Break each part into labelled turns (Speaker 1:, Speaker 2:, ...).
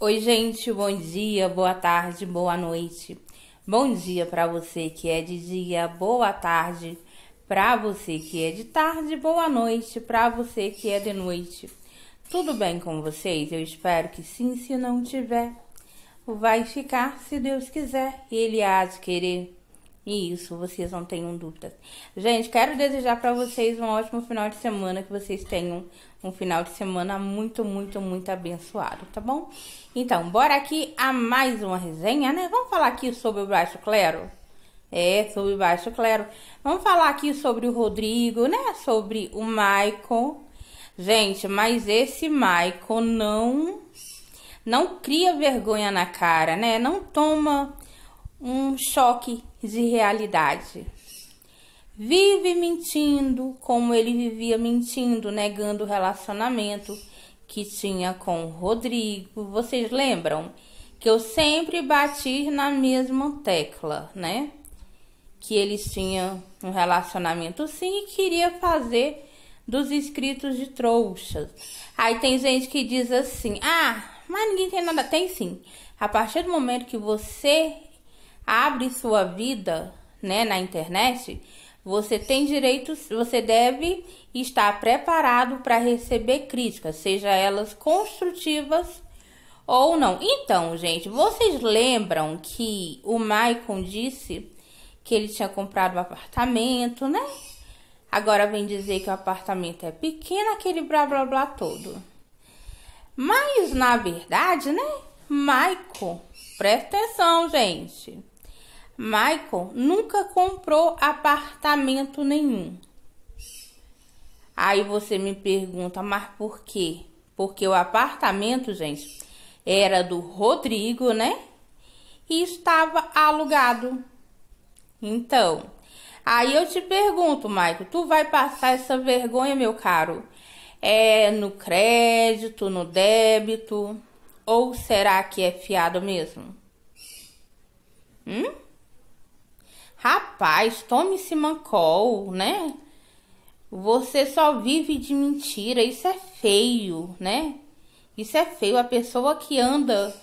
Speaker 1: Oi, gente, bom dia, boa tarde, boa noite. Bom dia para você que é de dia, boa tarde para você que é de tarde, boa noite para você que é de noite. Tudo bem com vocês? Eu espero que sim, se não tiver, vai ficar se Deus quiser, e ele há de querer. Isso, vocês não tenham dúvidas. Gente, quero desejar para vocês um ótimo final de semana, que vocês tenham um final de semana muito, muito, muito abençoado, tá bom? Então, bora aqui a mais uma resenha, né? Vamos falar aqui sobre o baixo clero. É, sobre o baixo clero. Vamos falar aqui sobre o Rodrigo, né? Sobre o Michael. Gente, mas esse Michael não não cria vergonha na cara, né? Não toma um choque de realidade. Vive mentindo, como ele vivia mentindo, negando o relacionamento que tinha com o Rodrigo. Vocês lembram que eu sempre bati na mesma tecla, né? Que eles tinham um relacionamento sim e queria fazer dos escritos de trouxas. Aí tem gente que diz assim: ah, mas ninguém tem nada. Tem sim. A partir do momento que você abre sua vida, né, na internet, você tem direitos, você deve estar preparado para receber críticas, seja elas construtivas ou não. Então, gente, vocês lembram que o Maicon disse que ele tinha comprado um apartamento, né? Agora vem dizer que o apartamento é pequeno, aquele blá blá blá todo. Mas na verdade, né? Maicon, presta atenção, gente. Michael nunca comprou apartamento nenhum. Aí você me pergunta, mas por quê? Porque o apartamento, gente, era do Rodrigo, né? E estava alugado. Então, aí eu te pergunto, Michael, tu vai passar essa vergonha, meu caro? É no crédito, no débito? Ou será que é fiado mesmo? Hum? Rapaz, tome esse mancol, né? Você só vive de mentira, isso é feio, né? Isso é feio. A pessoa que anda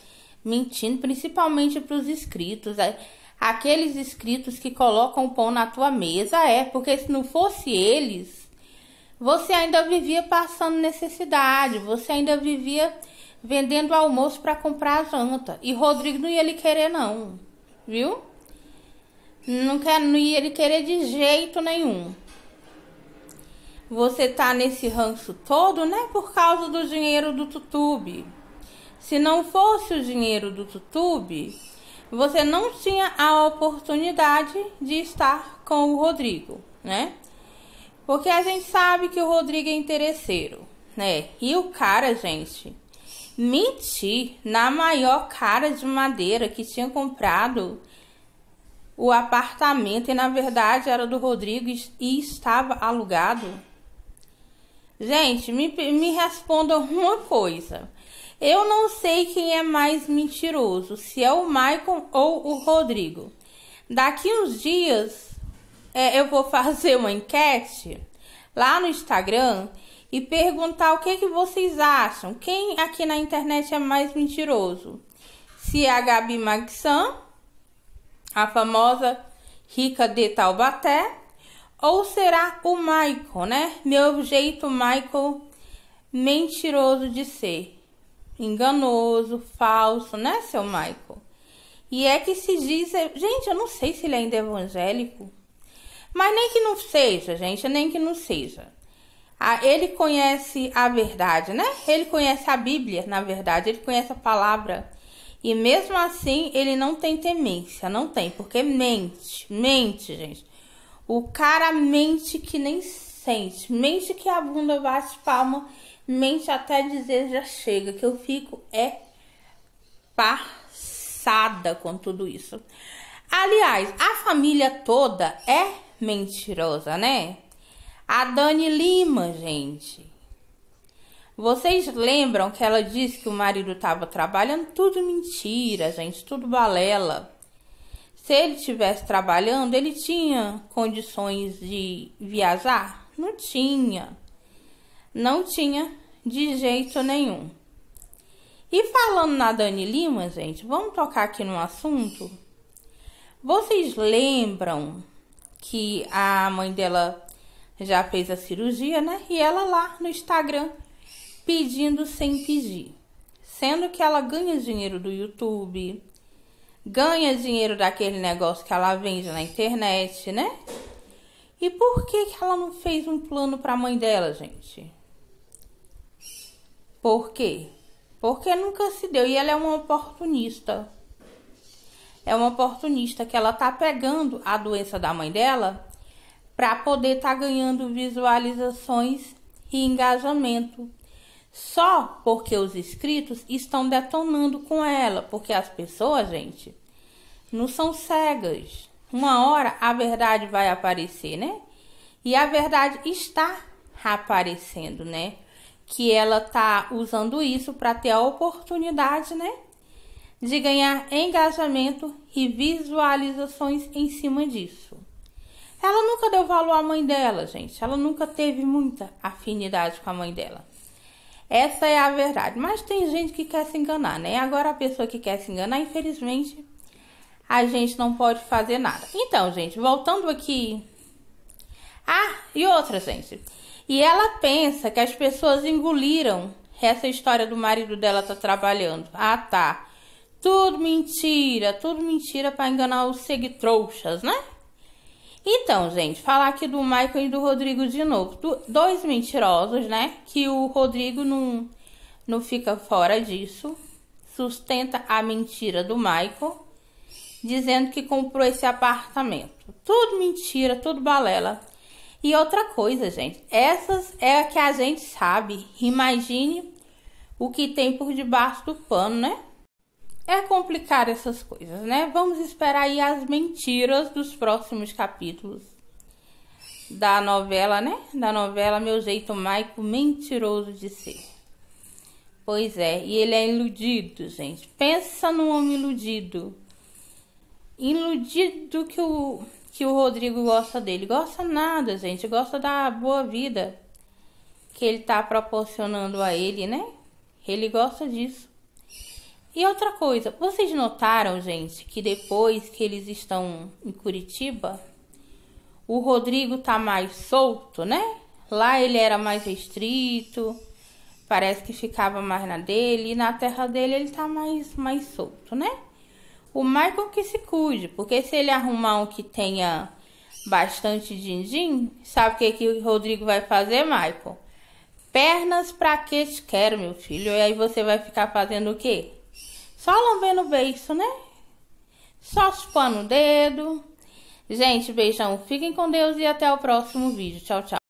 Speaker 1: mentindo, principalmente para os inscritos, é, aqueles inscritos que colocam pão na tua mesa, é, porque se não fosse eles, você ainda vivia passando necessidade, você ainda vivia vendendo almoço para comprar janta. E Rodrigo não ia lhe querer, não, viu? Não, quer, não ia ele querer de jeito nenhum. Você tá nesse rancho todo, né? Por causa do dinheiro do Tutube. Se não fosse o dinheiro do Tutube, você não tinha a oportunidade de estar com o Rodrigo, né? Porque a gente sabe que o Rodrigo é interesseiro, né? E o cara, gente, mentir na maior cara de madeira que tinha comprado o apartamento e na verdade era do Rodrigo e estava alugado? Gente, me, me responda uma coisa. Eu não sei quem é mais mentiroso, se é o Maicon ou o Rodrigo. Daqui uns dias é, eu vou fazer uma enquete lá no Instagram e perguntar o que, que vocês acham. Quem aqui na internet é mais mentiroso? Se é a Gabi Magsan a famosa rica de Taubaté? Ou será o Michael, né? Meu jeito Michael mentiroso de ser. Enganoso, falso, né, seu Michael? E é que se diz. Gente, eu não sei se ele ainda é evangélico. Mas nem que não seja, gente, nem que não seja. Ah, ele conhece a verdade, né? Ele conhece a Bíblia, na verdade, ele conhece a palavra e mesmo assim, ele não tem temência, não tem, porque mente, mente, gente. O cara mente que nem sente, mente que a bunda bate palma, mente até dizer já chega, que eu fico é passada com tudo isso. Aliás, a família toda é mentirosa, né? A Dani Lima, gente. Vocês lembram que ela disse que o marido estava trabalhando? Tudo mentira, gente, tudo balela. Se ele tivesse trabalhando, ele tinha condições de viajar? Não tinha. Não tinha de jeito nenhum. E falando na Dani Lima, gente, vamos tocar aqui no assunto. Vocês lembram que a mãe dela já fez a cirurgia, né? E ela lá no Instagram pedindo sem pedir, sendo que ela ganha dinheiro do YouTube, ganha dinheiro daquele negócio que ela vende na internet, né? E por que, que ela não fez um plano para a mãe dela, gente? Por quê? Porque nunca se deu e ela é uma oportunista. É uma oportunista que ela tá pegando a doença da mãe dela para poder estar tá ganhando visualizações e engajamento só porque os escritos estão detonando com ela, porque as pessoas, gente, não são cegas. Uma hora a verdade vai aparecer, né? E a verdade está aparecendo, né? Que ela tá usando isso para ter a oportunidade, né? De ganhar engajamento e visualizações em cima disso. Ela nunca deu valor à mãe dela, gente. Ela nunca teve muita afinidade com a mãe dela. Essa é a verdade. Mas tem gente que quer se enganar, né? Agora a pessoa que quer se enganar, infelizmente, a gente não pode fazer nada. Então, gente, voltando aqui. Ah, e outra, gente. E ela pensa que as pessoas engoliram essa história do marido dela tá trabalhando. Ah, tá. Tudo mentira, tudo mentira para enganar os seguitrouxas, né? Então, gente, falar aqui do Michael e do Rodrigo de novo. Do, dois mentirosos, né? Que o Rodrigo não, não fica fora disso. Sustenta a mentira do Michael, dizendo que comprou esse apartamento. Tudo mentira, tudo balela. E outra coisa, gente, essas é a que a gente sabe. Imagine o que tem por debaixo do pano, né? é complicar essas coisas, né? Vamos esperar aí as mentiras dos próximos capítulos da novela, né? Da novela Meu Jeito Maico Mentiroso de Ser. Pois é, e ele é iludido, gente. Pensa no homem iludido. Iludido que o, que o Rodrigo gosta dele. Gosta nada, gente. Gosta da boa vida que ele tá proporcionando a ele, né? Ele gosta disso. E outra coisa, vocês notaram, gente, que depois que eles estão em Curitiba, o Rodrigo tá mais solto, né? Lá ele era mais restrito, parece que ficava mais na dele, e na terra dele ele tá mais, mais solto, né? O Michael que se cuide, porque se ele arrumar um que tenha bastante din-din, sabe o que, que o Rodrigo vai fazer, Michael? Pernas pra que te quero, meu filho? E aí você vai ficar fazendo o quê? Só lambendo o beiço, né? Só chupando o dedo. Gente, beijão. Fiquem com Deus e até o próximo vídeo. Tchau, tchau.